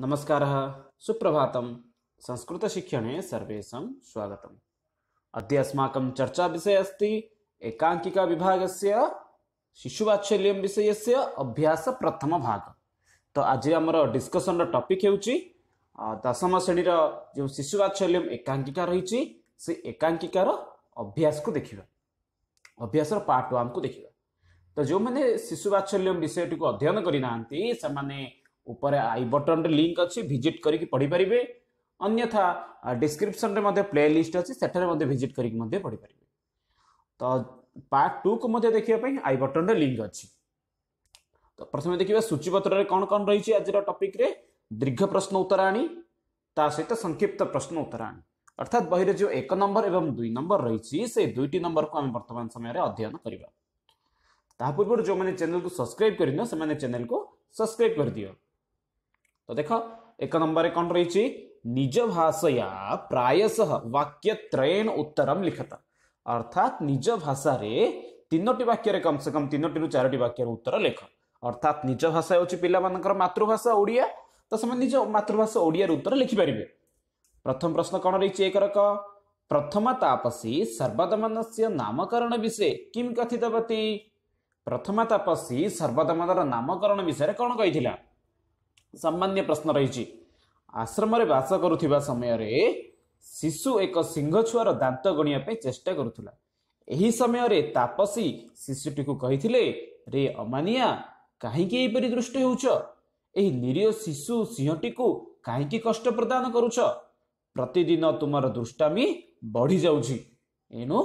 नमस्कार संस्कृत शिक्षण स्वागत नमस्कारः चर्चा विषय अस्त स्वागतम् विभाग से चर्चाविषयः विषय से अभ्यास प्रथम भाग तो आज आम डिस्कसन रपिक हूँ दशम श्रेणीर जो शिशुवात्सल्यम एकांकिका रही से एकांकिकार अभ्यास को देखा अभ्यास पार्ट वन को देखा तो जो मैंने शिशुवात्सल्यम विषय टी अध्ययन करना से ଉପରେ ଆଇ ବଟନ୍ରେ ଲିଙ୍କ୍ ଅଛି ଭିଜିଟ୍ କରିକି ପଢ଼ିପାରିବେ ଅନ୍ୟଥା ଡିସ୍କ୍ରିପ୍ସନ୍ରେ ମଧ୍ୟ ପ୍ଲେ ଲିଷ୍ଟ ଅଛି ସେଠାରେ ମଧ୍ୟ ଭିଜିଟ୍ କରିକି ମଧ୍ୟ ପଢ଼ିପାରିବେ ତ ପାର୍ଟ ଟୁକୁ ମଧ୍ୟ ଦେଖିବା ପାଇଁ ଆଇ ବଟନ୍ରେ ଲିଙ୍କ୍ ଅଛି ତ ପ୍ରଥମେ ଦେଖିବା ସୂଚୀପତ୍ରରେ କ'ଣ କ'ଣ ରହିଛି ଆଜିର ଟପିକ୍ରେ ଦୀର୍ଘ ପ୍ରଶ୍ନ ଉତ୍ତରାଣୀ ତା ସହିତ ସଂକ୍ଷିପ୍ତ ପ୍ରଶ୍ନ ଉତ୍ତରାଣୀ ଅର୍ଥାତ୍ ବହିରେ ଯେଉଁ ଏକ ନମ୍ବର ଏବଂ ଦୁଇ ନମ୍ବର ରହିଛି ସେ ଦୁଇଟି ନମ୍ବରକୁ ଆମେ ବର୍ତ୍ତମାନ ସମୟରେ ଅଧ୍ୟୟନ କରିବା ତାହା ପୂର୍ବରୁ ଯେଉଁମାନେ ଚ୍ୟାନେଲକୁ ସବସ୍କ୍ରାଇବ୍ କରିନ ସେମାନେ ଚ୍ୟାନେଲକୁ ସବସ୍କ୍ରାଇବ୍ କରିଦିଅ ତ ଦେଖ ଏକ ନମ୍ବରରେ କ'ଣ ରହିଛି ନିଜ ଭାଷୟା ପ୍ରାୟଶଃ ବାକ୍ୟ ତ୍ରୟଣ ଉତ୍ତରମ୍ ଲିଖତ ଅର୍ଥାତ୍ ନିଜ ଭାଷାରେ ତିନୋଟି ବାକ୍ୟରେ କମ୍ସେ କମ୍ ତିନୋଟିରୁ ଚାରୋଟି ବାକ୍ୟର ଉତ୍ତର ଲେଖ ଅର୍ଥାତ୍ ନିଜ ଭାଷା ହେଉଛି ପିଲାମାନଙ୍କର ମାତୃଭାଷା ଓଡ଼ିଆ ତ ସେମାନେ ନିଜ ମାତୃଭାଷା ଓଡ଼ିଆରେ ଉତ୍ତର ଲେଖିପାରିବେ ପ୍ରଥମ ପ୍ରଶ୍ନ କ'ଣ ରହିଛି ଏକ ରକ ପ୍ରଥମ ତାପସୀ ସର୍ବଦମନସ୍ୟ ନାମକରଣ ବିଷୟ କିମ୍ କଥିତ ପ୍ରତି ପ୍ରଥମ ତାପସୀ ସର୍ବଦମନର ନାମକରଣ ବିଷୟରେ କ'ଣ କହିଥିଲା ସାମାନ୍ୟ ପ୍ରଶ୍ନ ରହିଛି ଆଶ୍ରମରେ ବାସ କରୁଥିବା ସମୟରେ ଶିଶୁ ଏକ ସିଂହ ଛୁଆର ଦାନ୍ତ ଗଣିବା ପାଇଁ ଚେଷ୍ଟା କରୁଥିଲା ଏହି ସମୟରେ ତାପସୀ ଶିଶୁଟିକୁ କହିଥିଲେ ରେ ଅମାନିଆ କାହିଁକି ଏହିପରି ଦୃଷ୍ଟି ହେଉଛ ଏହି ନିରୀହ ଶିଶୁ ସିଂହଟିକୁ କାହିଁକି କଷ୍ଟ ପ୍ରଦାନ କରୁଛ ପ୍ରତିଦିନ ତୁମର ଦୃଷ୍ଟାମି ବଢ଼ିଯାଉଛି ଏଣୁ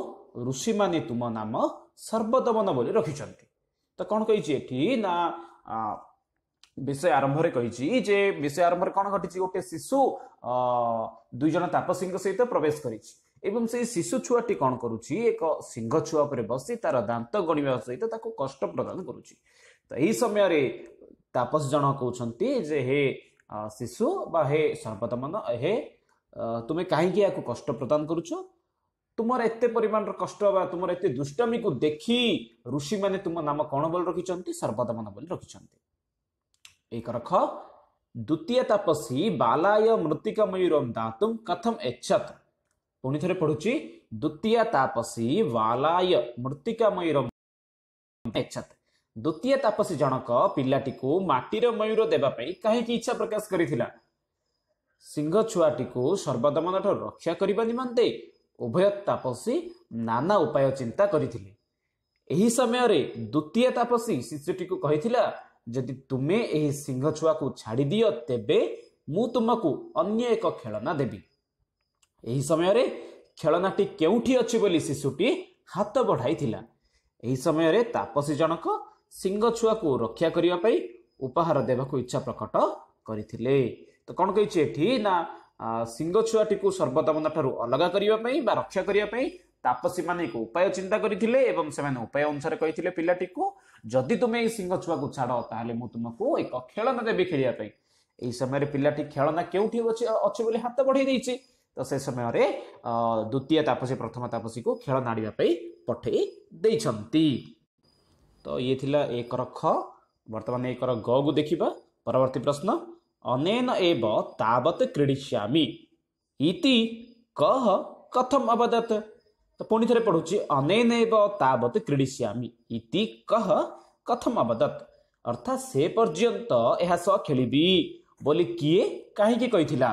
ଋଷିମାନେ ତୁମ ନାମ ସର୍ବଦମନ ବୋଲି ରଖିଛନ୍ତି ତ କ'ଣ କହିଛି ଏଠି ନା ବିଷୟ ଆରମ୍ଭରେ କହିଛି ଯେ ବିଷୟ ଆରମ୍ଭରେ କ'ଣ ଘଟିଛି ଗୋଟେ ଶିଶୁ ଦୁଇ ଜଣ ତାପସୀଙ୍କ ସହିତ ପ୍ରବେଶ କରିଛି ଏବଂ ସେ ଶିଶୁ ଛୁଆଟି କ'ଣ କରୁଛି ଏକ ସିଂହ ଛୁଆ ଉପରେ ବସି ତାର ଦାନ୍ତ ଗଣିବା ସହିତ ତାକୁ କଷ୍ଟ ପ୍ରଦାନ କରୁଛି ତ ଏହି ସମୟରେ ତାପସ ଜଣ କହୁଛନ୍ତି ଯେ ହେ ଶିଶୁ ବା ହେ ସର୍ବତମାନ ହେ ତୁମେ କାହିଁକି ଏହାକୁ କଷ୍ଟ ପ୍ରଦାନ କରୁଛ ତୁମର ଏତେ ପରିମାଣର କଷ୍ଟ ବା ତୁମର ଏତେ ଦୁଷ୍ଟମୀକୁ ଦେଖି ଋଷିମାନେ ତୁମ ନାମ କ'ଣ ବୋଲି ରଖିଛନ୍ତି ସର୍ବତମାନ ବୋଲି ରଖିଛନ୍ତି ఇక రఖ ద్వితీయ తపస్సి బాలాయ మృతికమయూరం దాతుం కథం ఎచ్చత్ పుణిథరి పొడుచి ద్వితీయ తాపసి బాలాయ మృతికమయూరం ఎచ్చత్ ଦ୍ୱିତୀୟ ତାପସୀ ଜଣକ ପିଲାଟିକୁ ମାଟିର ମୟୂର ଦେବା ପାଇଁ କାହିଁକି ଇଚ୍ଛା ପ୍ରକାଶ କରିଥିଲା ସିଂହ ଛୁଆଟିକୁ ସର୍ବଦମନଠାରୁ ରକ୍ଷା କରିବା ନିମନ୍ତେ ଉଭୟ ତାପସୀ ନାନା ଉପାୟ ଚିନ୍ତା କରିଥିଲେ ଏହି ସମୟରେ ଦ୍ୱିତୀୟ ତାପସୀ ଶିଶୁଟିକୁ କହିଥିଲା ଯଦି ତୁମେ ଏହି ସିଂହ ଛୁଆକୁ ଛାଡ଼ି ଦିଅ ତେବେ ମୁଁ ତୁମକୁ ଅନ୍ୟ ଏକ ଖେଳନା ଦେବି ଏହି ସମୟରେ ଖେଳନାଟି କେଉଁଠି ଅଛି ବୋଲି ଶିଶୁଟି ହାତ ବଢ଼ାଇଥିଲା ଏହି ସମୟରେ ତାପସୀ ଜଣକ ସିଂହ ଛୁଆକୁ ରକ୍ଷା କରିବା ପାଇଁ ଉପହାର ଦେବାକୁ ଇଚ୍ଛା ପ୍ରକଟ କରିଥିଲେ ତ କ'ଣ କହିଛି ଏଠି ନା ସିଂହ ଛୁଆଟିକୁ ଠାରୁ ଅଲଗା କରିବା ପାଇଁ ବା ରକ୍ଷା କରିବା ପାଇଁ ତାପସୀମାନେ ଏକ ଉପାୟ ଚିନ୍ତା କରିଥିଲେ ଏବଂ ସେମାନେ ଉପାୟ ଅନୁସାରେ କହିଥିଲେ ପିଲାଟିକୁ ଯଦି ତୁମେ ଏଇ ସିଂହ ଛୁଆକୁ ଛାଡ଼ ତାହେଲେ ମୁଁ ତୁମକୁ ଏକ ଖେଳନା ଦେବି ଖେଳିବା ପାଇଁ ଏହି ସମୟରେ ପିଲାଟି ଖେଳନା କେଉଁଠି ଅଛି ବୋଲି ହାତ ବଢ଼େଇ ଦେଇଛି ତ ସେ ସମୟରେ ଦ୍ୱିତୀୟ ତାପସୀ ପ୍ରଥମ ତାପସୀକୁ ଖେଳନା ଆଣିବା ପାଇଁ ପଠେଇ ଦେଇଛନ୍ତି ତ ଇଏ ଥିଲା ଏକର ଖ ବର୍ତ୍ତମାନ ଏକର ଗକୁ ଦେଖିବା ପରବର୍ତ୍ତୀ ପ୍ରଶ୍ନ ଅନେନ ଏବ ତାବତ କ୍ରୀଡ଼ିଷ୍ୟାମି ଇତି କହ କଥମ ଅବଦତ ତ ପୁଣିଥରେ ପଢ଼ୁଛି ଅନେନେବ ତାବତ୍ କ୍ରୀଡ଼ିଶ୍ୟାମି ଇତି କହ କଥମ ଅବଦତ୍ ଅର୍ଥାତ୍ ସେ ପର୍ଯ୍ୟନ୍ତ ଏହା ସହ ଖେଳିବି ବୋଲି କିଏ କାହିଁକି କହିଥିଲା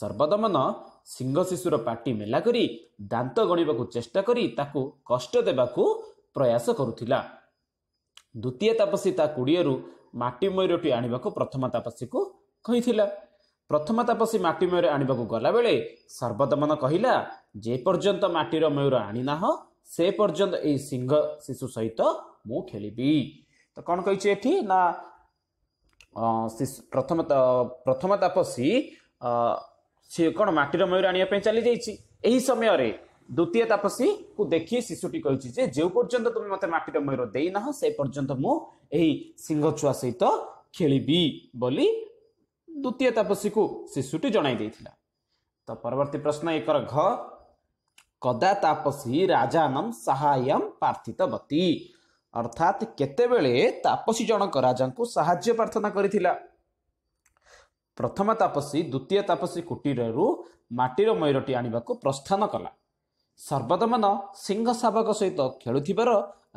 ସର୍ବଦମନ ସିଂହ ଶିଶୁର ପାଟି ମେଲା କରି ଦାନ୍ତ ଗଣିବାକୁ ଚେଷ୍ଟା କରି ତାକୁ କଷ୍ଟ ଦେବାକୁ ପ୍ରୟାସ କରୁଥିଲା ଦ୍ୱିତୀୟ ତାପସୀ ତା କୋଡ଼ିଏରୁ ମାଟି ମୟୂରଟି ଆଣିବାକୁ ପ୍ରଥମ ତାପସୀକୁ କହିଥିଲା ପ୍ରଥମ ତାପସୀ ମାଟି ମୟୂର ଆଣିବାକୁ ଗଲାବେଳେ ସର୍ବଦମନ କହିଲା ଯେ ପର୍ଯ୍ୟନ୍ତ ମାଟିର ମୟୂର ଆଣି ନାହ ସେ ପର୍ଯ୍ୟନ୍ତ ଏଇ ସିଂହ ଶିଶୁ ସହିତ ମୁଁ ଖେଳିବି ତ କ'ଣ କହିଛି ଏଠି ନା ପ୍ରଥମ ପ୍ରଥମ ତାପସୀ ସିଏ କ'ଣ ମାଟିର ମୟୂର ଆଣିବା ପାଇଁ ଚାଲିଯାଇଛି ଏହି ସମୟରେ ଦ୍ୱିତୀୟ ତାପସୀକୁ ଦେଖି ଶିଶୁଟି କହିଛି ଯେ ଯେଉଁ ପର୍ଯ୍ୟନ୍ତ ତୁମେ ମୋତେ ମାଟିର ମୟୂର ଦେଇନାହ ସେ ପର୍ଯ୍ୟନ୍ତ ମୁଁ ଏହି ସିଂହ ଛୁଆ ସହିତ ଖେଳିବି ବୋଲି ଦ୍ୱିତୀୟ ତାପସୀକୁ ଶିଶୁଟି ଜଣାଇ ଦେଇଥିଲା ତ ପରବର୍ତ୍ତୀ ପ୍ରଶ୍ନ ଏକର ଘ କଦା ତାପସୀ ରାଜାନମ୍ ସାହାୟମ୍ ପାର୍ଥିତବତୀ ଅର୍ଥାତ୍ କେତେବେଳେ ତାପସୀ ଜଣକ ରାଜାଙ୍କୁ ସାହାଯ୍ୟ ପ୍ରାର୍ଥନା କରିଥିଲା ପ୍ରଥମ ତାପସୀ ଦ୍ୱିତୀୟ ତାପସୀ କୁଟୀରରୁ ମାଟିର ମୟୂରଟି ଆଣିବାକୁ ପ୍ରସ୍ଥାନ କଲା ସର୍ବଦମନ ସିଂହ ଶାବକ ସହିତ ଖେଳୁଥିବାର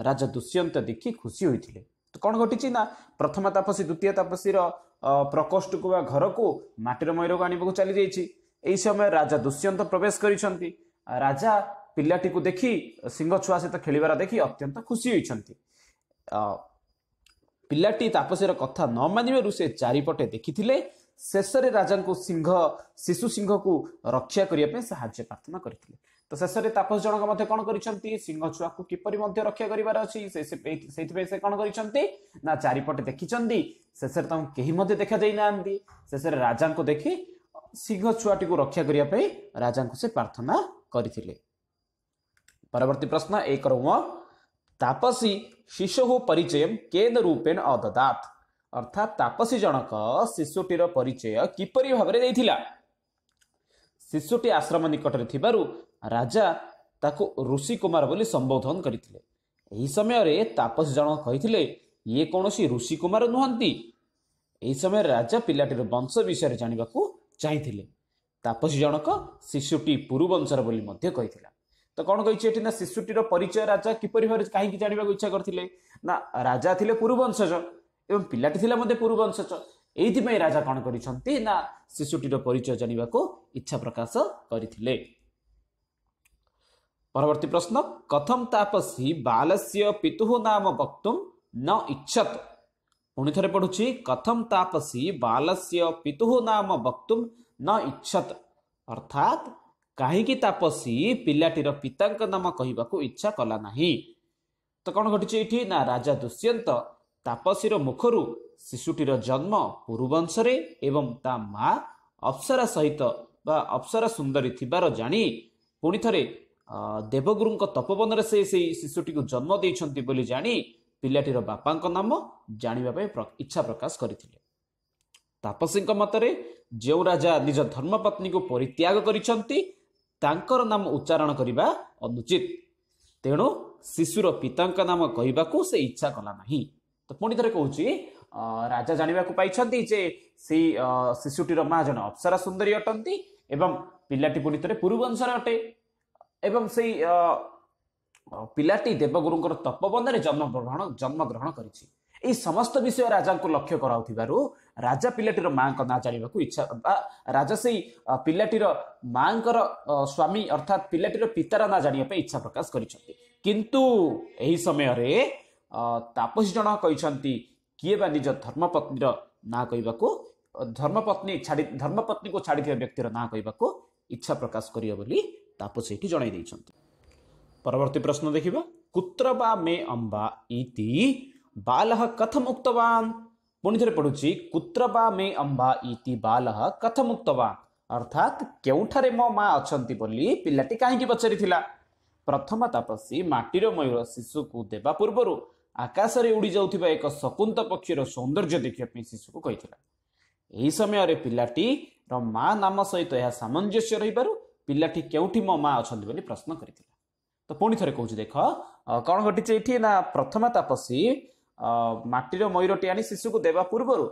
ରାଜା ଦୁଷ୍ୟନ୍ତ ଦେଖି ଖୁସି ହୋଇଥିଲେ କ'ଣ ଘଟିଛି ନା ପ୍ରଥମ ତାପସୀ ଦ୍ୱିତୀୟ ତାପସୀର ପ୍ରକୋଷ୍ଠକୁ ବା ଘରକୁ ମାଟିର ମୟୂରକୁ ଆଣିବାକୁ ଚାଲିଯାଇଛି ଏହି ସମୟରେ ରାଜା ଦୁଷ୍ୟନ୍ତ ପ୍ରବେଶ କରିଛନ୍ତି ରାଜା ପିଲାଟିକୁ ଦେଖି ସିଂହ ଛୁଆ ସହିତ ଖେଳିବାର ଦେଖି ଅତ୍ୟନ୍ତ ଖୁସି ହୋଇଛନ୍ତି ପିଲାଟି ତାପସୀର କଥା ନ ମାନିବାରୁ ସେ ଚାରିପଟେ ଦେଖିଥିଲେ ଶେଷରେ ରାଜାଙ୍କୁ ସିଂହ ଶିଶୁ ସିଂହକୁ ରକ୍ଷା କରିବା ପାଇଁ ସାହାଯ୍ୟ ପ୍ରାର୍ଥନା କରିଥିଲେ ତ ଶେଷରେ ତାପସ ଜଣକ ମଧ୍ୟ କ'ଣ କରିଛନ୍ତି ସିଂହ ଛୁଆକୁ କିପରି ମଧ୍ୟ ରକ୍ଷା କରିବାର ଅଛି ସେଇଥିପାଇଁ ସେ କ'ଣ କରିଛନ୍ତି ନା ଚାରିପଟେ ଦେଖିଛନ୍ତି ଶେଷରେ ତାଙ୍କୁ କେହି ମଧ୍ୟ ଦେଖାଯାଇନାହାନ୍ତି ଶେଷରେ ରାଜାଙ୍କୁ ଦେଖି ସିଂହ ଛୁଆଟିକୁ ରକ୍ଷା କରିବା ପାଇଁ ରାଜାଙ୍କୁ ସେ ପ୍ରାର୍ଥନା କରିଥିଲେ ପରବର୍ତ୍ତୀ ପ୍ରଶ୍ନ ଏକ ରୁମ ତାପସୀ ଶିଶୁ ପରିଚୟ କେନ ରୂପେଣ ଅଦଦାତ ଅର୍ଥାତ୍ ତାପସୀ ଜଣକ ଶିଶୁଟିର ପରିଚୟ କିପରି ଭାବରେ ଦେଇଥିଲା ଶିଶୁଟି ଆଶ୍ରମ ନିକଟରେ ଥିବାରୁ ରାଜା ତାକୁ ଋଷି କୁମାର ବୋଲି ସମ୍ବୋଧନ କରିଥିଲେ ଏହି ସମୟରେ ତାପସ ଜଣକ କହିଥିଲେ ଇଏ କୌଣସି ଋଷି କୁମାର ନୁହନ୍ତି ଏହି ସମୟରେ ରାଜା ପିଲାଟିର ବଂଶ ବିଷୟରେ ଜାଣିବାକୁ ଚାହିଁଥିଲେ ତାପସ ଜଣକ ଶିଶୁଟି ପୁରୁବଂଶର ବୋଲି ମଧ୍ୟ କହିଥିଲା ତ କ'ଣ କହିଛି ଏଠି ନା ଶିଶୁଟିର ପରିଚୟ ରାଜା କିପରି ଭାବରେ କାହିଁକି ଜାଣିବାକୁ ଇଚ୍ଛା କରିଥିଲେ ନା ରାଜା ଥିଲେ ପୁରୁବଂଶଜ ଏବଂ ପିଲାଟି ଥିଲା ମଧ୍ୟ ପୁରୁବଂଶଜ ଏଇଥିପାଇଁ ରାଜା କ'ଣ କରିଛନ୍ତି ନା ଶିଶୁଟିର ପରିଚୟ ଜାଣିବାକୁ ଇଚ୍ଛା ପ୍ରକାଶ କରିଥିଲେ ପରବର୍ତ୍ତୀ ପ୍ରଶ୍ନ କଥମ ତାପସୀ ବାଲସ୍ୟ ପିତୁ ନାମ ବକ୍ତୁମ୍ ନ ଇଚ୍ଛତ ପୁଣି ଥରେ ପଢ଼ୁଛି କଥମ ତାପସୀ ବାଲସ୍ୟ ପିତୁ ନାମ ବକ୍ତୁମ୍ ନ ଇଚ୍ଛତ ଅର୍ଥାତ୍ କାହିଁକି ତାପସୀ ପିଲାଟିର ପିତାଙ୍କ ନାମ କହିବାକୁ ଇଚ୍ଛା କଲା ନାହିଁ ତ କ'ଣ ଘଟିଛି ଏଇଠି ନା ରାଜା ଦୁଷ୍ୟନ୍ତ ତାପସୀର ମୁଖରୁ ଶିଶୁଟିର ଜନ୍ମ ପୁରୁବଂଶରେ ଏବଂ ତା ମା ଅପ୍ସରା ସହିତ ବା ଅପ୍ସରା ସୁନ୍ଦରୀ ଥିବାର ଜାଣି ପୁଣି ଥରେ ଦେବଗୁରୁଙ୍କ ତପବନରେ ସେ ସେଇ ଶିଶୁଟିକୁ ଜନ୍ମ ଦେଇଛନ୍ତି ବୋଲି ଜାଣି ପିଲାଟିର ବାପାଙ୍କ ନାମ ଜାଣିବା ପାଇଁ ଇଚ୍ଛା ପ୍ରକାଶ କରିଥିଲେ ତାପସୀଙ୍କ ମତରେ ଯେଉଁ ରାଜା ନିଜ ଧର୍ମପତ୍ନୀକୁ ପରିତ୍ୟାଗ କରିଛନ୍ତି ତାଙ୍କର ନାମ ଉଚ୍ଚାରଣ କରିବା ଅନୁଚିତ ତେଣୁ ଶିଶୁର ପିତାଙ୍କ ନାମ କହିବାକୁ ସେ ଇଚ୍ଛା କଲା ନାହିଁ ତ ପୁଣି ଥରେ କହୁଛି ରାଜା ଜାଣିବାକୁ ପାଇଛନ୍ତି ଯେ ସେଇ ଶିଶୁଟିର ମା ଜଣେ ଅପ୍ସରା ସୁନ୍ଦରୀ ଅଟନ୍ତି ଏବଂ ପିଲାଟି ପୁଣି ଥରେ ପୂର୍ବ ଅଂଶରେ ଅଟେ ଏବଂ ସେଇ ପିଲାଟି ଦେବଗୁରୁଙ୍କର ତପବନରେ ଜନ୍ମଗ୍ରହଣ ଜନ୍ମଗ୍ରହଣ କରିଛି ଏହି ସମସ୍ତ ବିଷୟ ରାଜାଙ୍କୁ ଲକ୍ଷ୍ୟ କରାଉଥିବାରୁ ରାଜା ପିଲାଟିର ମାଆଙ୍କ ନାଁ ଜାଣିବାକୁ ଇଚ୍ଛା ବା ରାଜା ସେଇ ପିଲାଟିର ମାଆଙ୍କର ସ୍ୱାମୀ ଅର୍ଥାତ୍ ପିଲାଟିର ପିତାର ନାଁ ଜାଣିବା ପାଇଁ ଇଚ୍ଛା ପ୍ରକାଶ କରିଛନ୍ତି କିନ୍ତୁ ଏହି ସମୟରେ ତାପସୀ ଜଣକ କହିଛନ୍ତି କିଏ ବା ନିଜ ଧର୍ମପତ୍ନୀର ନାଁ କହିବାକୁ ଧର୍ମପତ୍ନୀ ଛାଡ଼ି ଧର୍ମପତ୍ନୀକୁ ଛାଡ଼ିଥିବା ବ୍ୟକ୍ତିର ନାଁ କହିବାକୁ ଇଚ୍ଛା ପ୍ରକାଶ କରିବ ବୋଲି ତାପସ ଏଠି ଜଣାଇ ଦେଇଛନ୍ତି ପରବର୍ତ୍ତୀ ପ୍ରଶ୍ନ ଦେଖିବା କୁତ୍ର ବା ମେ ଅମ୍ବା ଇତି ବାଲହ କଥମ ଉକ୍ତବାନ ପୁଣିଥରେ ପଢ଼ୁଛି କୁତ୍ର ବା ମେ ଅମ୍ବା ଇତି ବାଲହ କଥମ ଉକ୍ତବାନ ଅର୍ଥାତ୍ କେଉଁଠାରେ ମୋ ମା ଅଛନ୍ତି ବୋଲି ପିଲାଟି କାହିଁକି ପଚାରିଥିଲା ପ୍ରଥମ ତାପସୀ ମାଟିର ମୟୂର ଶିଶୁକୁ ଦେବା ପୂର୍ବରୁ ଆକାଶରେ ଉଡ଼ି ଯାଉଥିବା ଏକ ଶକୁନ୍ତ ପକ୍ଷୀର ସୌନ୍ଦର୍ଯ୍ୟ ଦେଖିବା ପାଇଁ ଶିଶୁକୁ କହିଥିଲା ଏହି ସମୟରେ ପିଲାଟିର ମା ନାମ ସହିତ ଏହା ସାମଞ୍ଜସ୍ୟ ରହିବାରୁ ପିଲାଟି କେଉଁଠି ମୋ ମା ଅଛନ୍ତି ବୋଲି ପ୍ରଶ୍ନ କରିଥିଲା ତ ପୁଣି ଥରେ କହୁଛି ଦେଖ କ'ଣ ଘଟିଛି ଏଠି ନା ପ୍ରଥମେ ତାପସୀ ମାଟିର ମୟୂରଟି ଆଣି ଶିଶୁକୁ ଦେବା ପୂର୍ବରୁ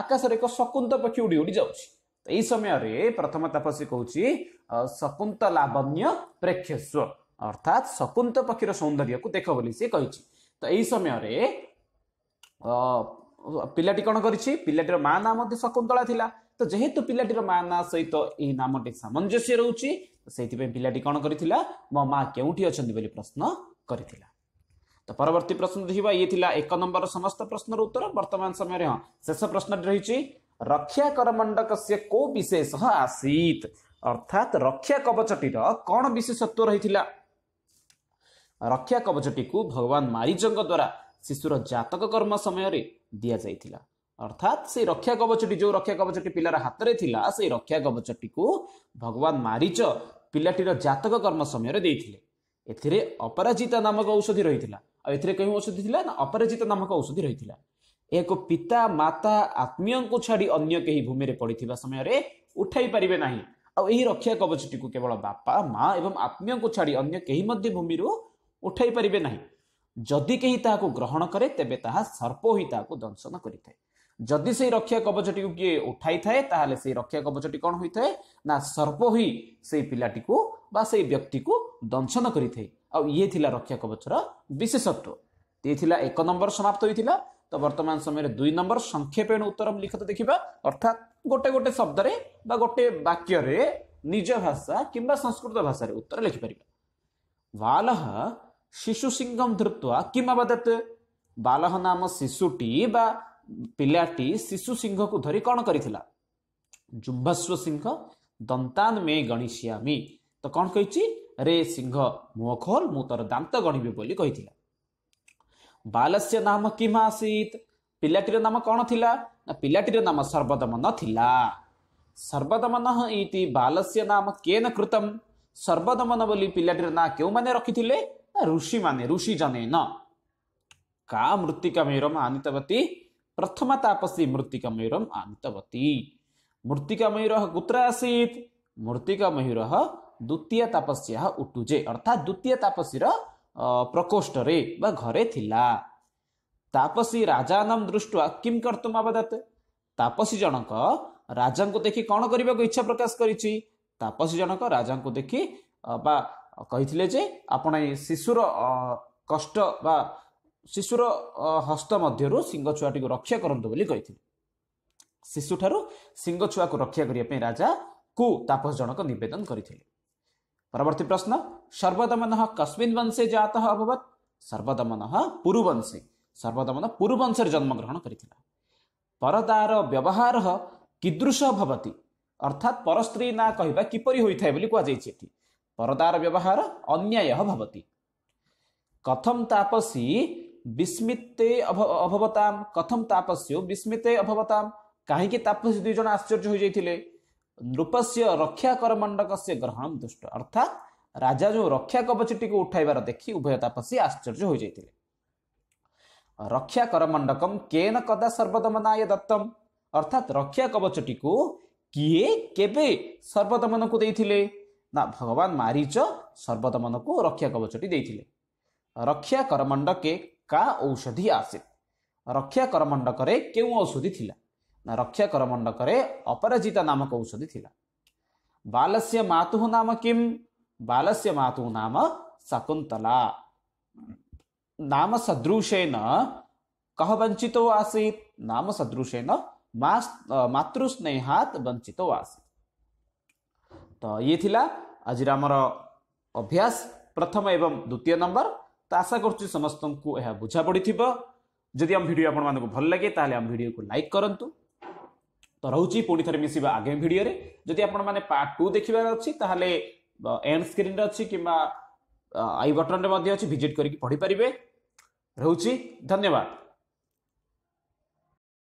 ଆକାଶରେ ଏକ ଶକୁନ୍ତ ପକ୍ଷୀ ଉଡ଼ି ଉଡ଼ି ଯାଉଛି ତ ଏଇ ସମୟରେ ପ୍ରଥମ ତାପସୀ କହୁଛି ଶକୁନ୍ତ ଲାବନ୍ୟ ପ୍ରେକ୍ଷ ଅର୍ଥାତ ଶକୁନ୍ତ ପକ୍ଷୀର ସୌନ୍ଦର୍ଯ୍ୟକୁ ଦେଖ ବୋଲି ସେ କହିଛି ତ ଏଇ ସମୟରେ ପିଲାଟି କ'ଣ କରିଛି ପିଲାଟିର ମା ନାଁ ମଧ୍ୟ ଶକୁନ୍ତଳା ଥିଲା जेतु ना सहित नाम सेला मौटि अनि प्रश्न गरिरहेकोवर्ती प्रश्न देखिएर समस्त प्रश्न उत्तर वर्तमान समय शेष प्रश्न रक्षाकर मण्डक को विशेष आसीत अर्थात टी र क विशेषत्व रक्षा कवच टी भगवान मरिज द्वारा शिशुर जातक कर्म समय दिइला ଅର୍ଥାତ୍ ସେ ରକ୍ଷା କବଚଟି ଯେଉଁ ରକ୍ଷା କବଚଟି ପିଲାର ହାତରେ ଥିଲା ସେଇ ରକ୍ଷା କବଚଟିକୁ ଭଗବାନ ମାରିଚ ପିଲାଟିର ଜାତକ କର୍ମ ସମୟରେ ଦେଇଥିଲେ ଏଥିରେ ଅପରାଜିତା ନାମକ ଔଷଧି ରହିଥିଲା ଆଉ ଏଥିରେ କେଉଁ ଔଷଧି ଥିଲା ନା ଅପରାଜିତା ନାମକ ଔଷଧି ରହିଥିଲା ଏହାକୁ ପିତା ମାତା ଆତ୍ମୀୟଙ୍କୁ ଛାଡ଼ି ଅନ୍ୟ କେହି ଭୂମିରେ ପଡ଼ିଥିବା ସମୟରେ ଉଠାଇ ପାରିବେ ନାହିଁ ଆଉ ଏହି ରକ୍ଷା କବଚଟିକୁ କେବଳ ବାପା ମା ଏବଂ ଆତ୍ମୀୟଙ୍କୁ ଛାଡ଼ି ଅନ୍ୟ କେହି ମଧ୍ୟ ଭୂମିରୁ ଉଠାଇ ପାରିବେ ନାହିଁ ଯଦି କେହି ତାହାକୁ ଗ୍ରହଣ କରେ ତେବେ ତାହା ସର୍ପ ହୋଇ ତାହାକୁ ଦଂଶନ କରିଥାଏ ଯଦି ସେଇ ରକ୍ଷା କବଚଟିକୁ କିଏ ଉଠାଇଥାଏ ତାହେଲେ ସେଇ ରକ୍ଷା କବଚଟି କ'ଣ ହୋଇଥାଏ ନା ସର୍ପ ହୋଇ ସେଇ ପିଲାଟିକୁ ବା ସେଇ ବ୍ୟକ୍ତିକୁ ଦଂଶନ କରିଥାଏ ଆଉ ଇଏ ଥିଲା ରକ୍ଷା କବଚର ବିଶେଷତ୍ଵ ଇଏ ଥିଲା ଏକ ନମ୍ବର ସମାପ୍ତ ହୋଇଥିଲା ତ ବର୍ତ୍ତମାନ ସମୟରେ ଦୁଇ ନମ୍ବର ସଂକ୍ଷେପେଣ ଉତ୍ତର ଲିଖିତ ଦେଖିବା ଅର୍ଥାତ୍ ଗୋଟେ ଗୋଟେ ଶବ୍ଦରେ ବା ଗୋଟେ ବାକ୍ୟରେ ନିଜ ଭାଷା କିମ୍ବା ସଂସ୍କୃତ ଭାଷାରେ ଉତ୍ତର ଲେଖିପାରିବା ବାଲହ ଶିଶୁ ସିଂହମ ଧୃତ୍ୱ କିମ୍ବା ବାଦତ୍ ବାଲହ ନାମ ଶିଶୁଟି ବା ପିଲାଟି ଶିଶୁ ସିଂହକୁ ଧରି କ'ଣ କରିଥିଲା ଜୁମ୍ଭସ୍ୱ ସିଂହ ଦନ୍ତାନ୍ ମେ ଗଣିଶିଆମି ତ କ'ଣ କହିଛି ରେ ସିଂହ ମୁହଁ ଖୋଲ ମୁଁ ତୋର ଦାନ୍ତ ଗଣିବି ବୋଲି କହିଥିଲା ବାଲସ୍ୟ ନାମ କିମା ଆସିତ ପିଲାଟିର ନାମ କ'ଣ ଥିଲା ନା ପିଲାଟିର ନାମ ସର୍ବଦମନ ଥିଲା ସର୍ବଦମନ ଇତି ବାଲସ୍ୟ ନାମ କେନ କୃତମ ସର୍ବଦମନ ବୋଲି ପିଲାଟିର ନାଁ କେଉଁମାନେ ରଖିଥିଲେ ନା ଋଷିମାନେ ଋଷି ଜନେନ କା ମୃତ୍ତିକା ମେର ମାନିତବତୀ ಪ್ರಥಮ ತಾಪಸಿ ಮೃತ್ತಿಕ ಮಯೂರಂ ಅಂತವತಿ ಮೃತ್ತಿಕ ಮಯೂರ ಕುತ್ರ ಆಸೀತ್ ಮೃತ್ತಿಕ ಮಯೂರ ದ್ವಿತೀಯ ತಪಸ್ಯ ಉಟುಜೆ ಅರ್ಥಾತ್ ದ್ವಿತೀಯ ತಾಪಸಿರ ಪ್ರಕೋಷ್ಠರೆ ಬಾ ಘರೆ ಥಿಲ್ಲಾ ತಾಪಸಿ ರಾಜಾನಂ ದೃಷ್ಟ ಕಿಂ ಕರ್ತು ಅವದತ್ ತಾಪಸಿ ಜಣಕ ರಾಜಾಙ್କୁ ଦେଖି କ'ଣ କରିବାକୁ ଇଚ୍ଛା ପ୍ରକାଶ କରିଛି ତାପସୀ ଜଣକ ରାଜାଙ୍କୁ ଦେଖି ବା କହିଥିଲେ ଯେ ଆପଣ ଏ ଶିଶୁର କଷ୍ଟ ବା ଶିଶୁର ହସ୍ତ ମଧ୍ୟରୁ ସିଂହ ଛୁଆଟିକୁ ରକ୍ଷା କରନ୍ତୁ ବୋଲି କହିଥିଲେ ଶିଶୁଠାରୁ ସିଂହ ଛୁଆକୁ ରକ୍ଷା କରିବା ପାଇଁ ରାଜା କୁ ତାପସ ଜଣକ ନିବେଦନ କରିଥିଲେ ପରବର୍ତ୍ତୀ ପ୍ରଶ୍ନ ସର୍ବଦମନ କସ୍ମିନ୍ ବଂଶେ ଜାତ ଅଭବତ ସର୍ବଦମନ ପୁରୁବଂଶେ ସର୍ବଦମନ ପୁରୁବଂଶରେ ଜନ୍ମଗ୍ରହଣ କରିଥିଲା ପରଦାର ବ୍ୟବହାର କିଦୃଶ ଭବତୀ ଅର୍ଥାତ୍ ପର ସ୍ତ୍ରୀ ନା କହିବା କିପରି ହୋଇଥାଏ ବୋଲି କୁହାଯାଇଛି ଏଠି ପରଦାର ବ୍ୟବହାର ଅନ୍ୟାୟ ଭବତୀ କଥମ ତାପସୀ ବିସ୍ମିତେ ଅଭବତାମ କଥମ ତାପସ୍ୟ ବିସ୍ମିତେ ଅଭବତାମ କାହିଁକି ତାପସ୍ୟ ଦୁଇ ଜଣ ଆଶ୍ଚର୍ଯ୍ୟ ହୋଇଯାଇଥିଲେ ନୃପସ୍ୟ ରକ୍ଷା କରମଣ୍ଡକସ୍ୟ ଗ୍ରହଣ ଦୁଷ୍ଟ ଅର୍ଥାତ ରାଜା ଯେଉଁ ରକ୍ଷା କବଚଟିକୁ ଉଠାଇବାର ଦେଖି ଉଭୟ ତାପସ୍ୟ ଆଶ୍ଚର୍ଯ୍ୟ ହୋଇଯାଇଥିଲେ ରକ୍ଷା କରମଣ୍ଡକମ କେନ କଦା ସର୍ବଦମନାୟ ଦତ୍ତମ ଅର୍ଥାତ ରକ୍ଷା କବଚଟିକୁ କିଏ କେବେ ସର୍ବଦମନକୁ ଦେଇଥିଲେ ନା ଭଗବାନ ମାରିଚ ସର୍ବଦମନକୁ ରକ୍ଷା କବଚଟି ଦେଇଥିଲେ ରକ୍ଷା କରମଣ୍ଡକେ କା ଔଷଧି ଆସେ ରକ୍ଷା କରମଣ୍ଡକରେ କେଉଁ ଔଷଧି ଥିଲା ନା ରକ୍ଷା କରମଣ୍ଡକରେ ଅପରାଜିତା ନାମକ ଔଷଧି ଥିଲା ବାଲସ୍ୟ ମାତୁ ନାମ କିମ୍ ବାଲସ୍ୟ ମାତୁ ନାମ ଶକୁନ୍ତଲା ନାମ ସଦୃଶେନ କହ ବଞ୍ଚିତ ଆସିତ ନାମ ସଦୃଶେନ ମାତୃସ୍ନେହାତ ବଞ୍ଚିତ ଆସିତ ତ ଇଏ ଥିଲା ଆଜିର ଆମର ଅଭ୍ୟାସ ପ୍ରଥମ ଏବଂ ଦ୍ୱିତୀୟ ନମ୍ବର ତ ଆଶା କରୁଛି ସମସ୍ତଙ୍କୁ ଏହା ବୁଝା ପଡ଼ିଥିବ ଯଦି ଆମ ଭିଡ଼ିଓ ଆପଣମାନଙ୍କୁ ଭଲ ଲାଗେ ତାହେଲେ ଆମ ଭିଡ଼ିଓକୁ ଲାଇକ୍ କରନ୍ତୁ ତ ରହୁଛି ପୁଣି ଥରେ ମିଶିବା ଆଗାମୀ ଭିଡ଼ିଓରେ ଯଦି ଆପଣମାନେ ପାର୍ଟ ଟୁ ଦେଖିବାର ଅଛି ତାହେଲେ ଏଣ୍ଡ ସ୍କ୍ରିନ୍ରେ ଅଛି କିମ୍ବା ଆଇ ବଟନ୍ରେ ମଧ୍ୟ ଅଛି ଭିଜିଟ୍ କରିକି ପଢ଼ିପାରିବେ ରହୁଛି ଧନ୍ୟବାଦ